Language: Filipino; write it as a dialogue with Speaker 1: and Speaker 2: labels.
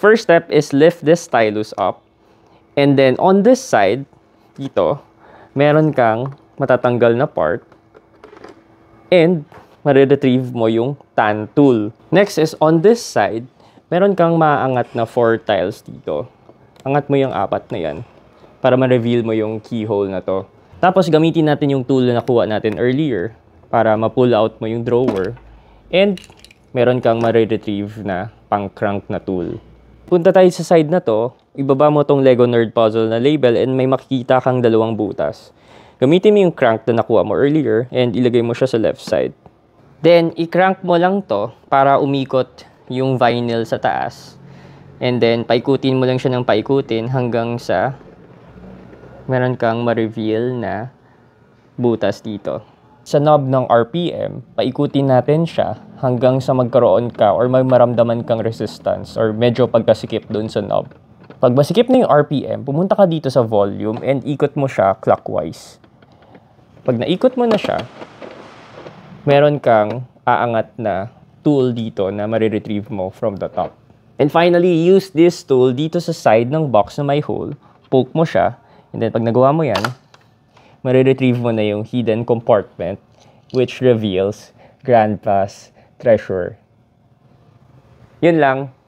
Speaker 1: First step is lift this stylus up. And then on this side, dito, meron kang matatanggal na part. And mare-retrieve mo yung tan tool. Next is on this side, meron kang maangat na four tiles dito. Angat mo yung apat na yan para ma-reveal mo yung keyhole na to. Tapos gamitin natin yung tool na nakuha natin earlier para ma-pull out mo yung drawer. And meron kang ma-retrieve na pang-crank na tool. Punta tayo sa side na to, ibaba mo tong Lego Nerd Puzzle na label and may makikita kang dalawang butas. Gamitin mo yung crank na nakuha mo earlier and ilagay mo siya sa left side. Then, i-crank mo lang to para umikot yung vinyl sa taas. And then, paikutin mo lang siya ng paikutin hanggang sa meron kang ma-reveal na butas dito. Sa knob ng RPM, paikutin natin siya hanggang sa magkaroon ka or may maramdaman kang resistance or medyo pagkasikip doon sa knob. Pag masikip na yung RPM, pumunta ka dito sa volume and ikot mo siya clockwise. Pag naikot mo na siya, meron kang aangat na tool dito na mare-retrieve mo from the top. And finally, use this tool dito sa side ng box na may hole. Poke mo siya. And then pag nagawa mo yan, mare-retrieve mo na yung hidden compartment which reveals Grandpa's treasure. Yun lang.